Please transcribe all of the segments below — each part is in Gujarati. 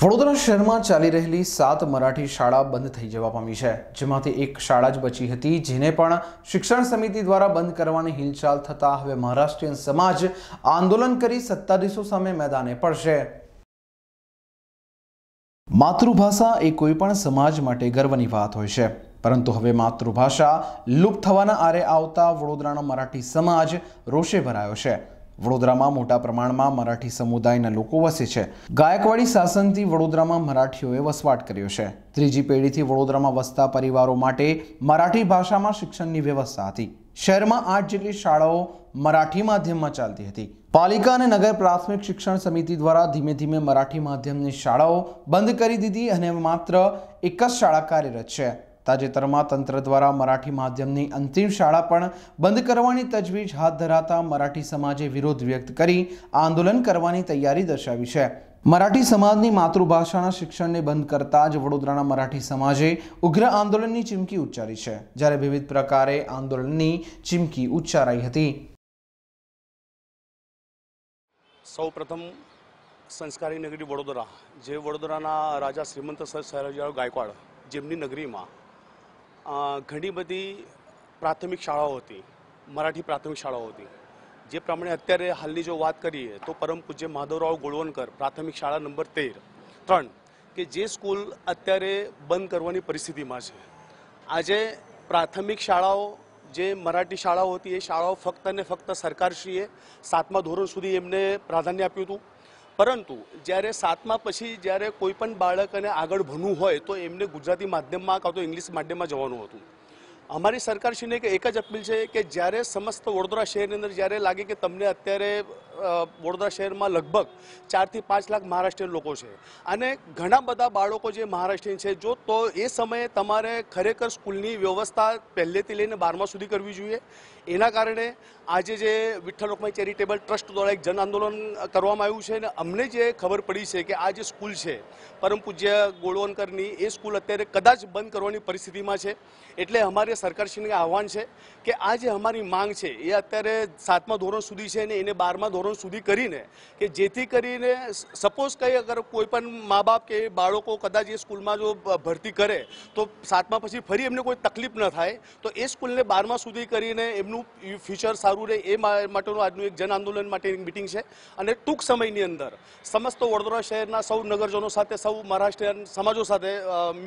વડોદરા શહેરમાં ચાલી રહેલી સાત મરાઠી શાળા બંધ થઈ જવા પામી છે જેમાંથી એક શાળા જ બચી હતી જેને પણ શિક્ષણ સમિતિ દ્વારા બંધ કરવાની હિલચાલ થતાં હવે મહારાષ્ટ્રીયન સમાજ આંદોલન કરી સત્તાધીશો સામે મેદાને પડશે માતૃભાષા એ કોઈપણ સમાજ માટે ગર્વની વાત હોય છે પરંતુ હવે માતૃભાષા લુપ્ત થવાના આરે આવતા વડોદરાનો મરાઠી સમાજ રોષે ભરાયો છે વડોદરામાં મોટા પ્રમાણમાં મરાઠી સમુદાયના લોકો વસે છે ગાયકવાડી શાસનથી વડોદરામાં મરાઠીઓએ વસવાટ કર્યો છે ત્રીજી પેઢીથી વડોદરામાં વસતા પરિવારો માટે મરાઠી ભાષામાં શિક્ષણની વ્યવસ્થા હતી શહેરમાં આઠ જેટલી શાળાઓ મરાઠી માધ્યમમાં ચાલતી હતી પાલિકા અને નગર પ્રાથમિક શિક્ષણ સમિતિ દ્વારા ધીમે ધીમે મરાઠી માધ્યમની શાળાઓ બંધ કરી દીધી અને માત્ર એક જ શાળા કાર્યરત છે તાજેતરમાં તંત્ર દ્વારા મરાઠી માધ્યમની અંતિમ શાળા પણ બંધ કરવાની તજવીજ હાથ ધરાતા મરાઠી સમાજે વિરોધ વ્યક્ત કરી આંદોલન કરવાની તૈયારી દર્શાવી છે મરાઠી સમાજની માતૃભાષાના શિક્ષણને બંધ કરતા જ વડોદરાના મરાઠી સમાજે ઉગ્ર આંદોલનની ચીમકી ઉચ્ચારી છે જ્યારે વિવિધ પ્રકારે આંદોલનની ચીમકી ઉચ્ચારાઈ હતી સૌપ્રથમ સંસ્કારી નગરી વડોદરા જે વડોદરાના રાજા શ્રીમંત સર સયાજીરાવ ગાયકવાડ જેમની નગરીમાં ઘણી બધી પ્રાથમિક શાળાઓ હતી મરાઠી પ્રાથમિક શાળાઓ હતી જે પ્રમાણે અત્યારે હાલની જો વાત કરીએ તો પરમ પૂજ્ય માધવરાવ ગોળવનકર પ્રાથમિક શાળા નંબર તેર ત્રણ કે જે સ્કૂલ અત્યારે બંધ કરવાની પરિસ્થિતિમાં છે આજે પ્રાથમિક શાળાઓ જે મરાઠી શાળાઓ હતી એ શાળાઓ ફક્ત ને ફક્ત સરકારશ્રીએ સાતમા ધોરણ સુધી એમને પ્રાધાન્ય આપ્યું હતું પરંતુ જ્યારે સાતમા પછી જ્યારે કોઈ પણ બાળકને આગળ ભણવું હોય તો એમને ગુજરાતી માધ્યમમાં કાં તો ઇંગ્લિશ માધ્યમમાં જવાનું હતું અમારી સરકારશ્રીને એક એક જ અપીલ છે કે જ્યારે સમસ્ત વડોદરા શહેરની અંદર જ્યારે લાગે કે તમને અત્યારે વડોદરા શહેરમાં લગભગ ચારથી પાંચ લાખ મહારાષ્ટ્રીયન લોકો છે અને ઘણા બધા બાળકો જે મહારાષ્ટ્રીયન છે જો તો એ સમયે તમારે ખરેખર સ્કૂલની વ્યવસ્થા પહેલેથી લઈને બારમા સુધી કરવી જોઈએ એના કારણે આજે જે વિઠ્ઠલ લોકમાઈ ચેરિટેબલ ટ્રસ્ટ દ્વારા એક જન આંદોલન કરવામાં આવ્યું છે અને અમને જે ખબર પડી છે કે આ જે સ્કૂલ છે પરમ પૂજ્ય ગોળવનકરની એ સ્કૂલ અત્યારે કદાચ બંધ કરવાની પરિસ્થિતિમાં છે એટલે અમારે સરકારશ્રીને આહવાન છે કે આ જે અમારી માંગ છે એ અત્યારે સાતમા ધોરણ સુધી છે અને એને બારમા ધોરણ ધોરણ સુધી કરીને કે જેથી કરીને સપોઝ કંઈ અગર કોઈપણ મા બાપ કે બાળકો કદાચ એ સ્કૂલમાં જો ભરતી કરે તો સાતમા પછી ફરી એમને કોઈ તકલીફ ન થાય તો એ સ્કૂલને બારમા સુધી કરીને એમનું ફ્યુચર સારું રહે એ માટેનું આજનું એક જન આંદોલન માટે મિટિંગ છે અને ટૂંક સમયની અંદર સમસ્ત વડોદરા શહેરના સૌ નગરજનો સાથે સૌ મહારાષ્ટ્રીયન સમાજો સાથે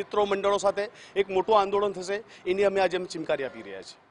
મિત્રો મંડળો સાથે એક મોટું આંદોલન થશે એની અમે આજે અમે ચિમકારી આપી રહ્યા છીએ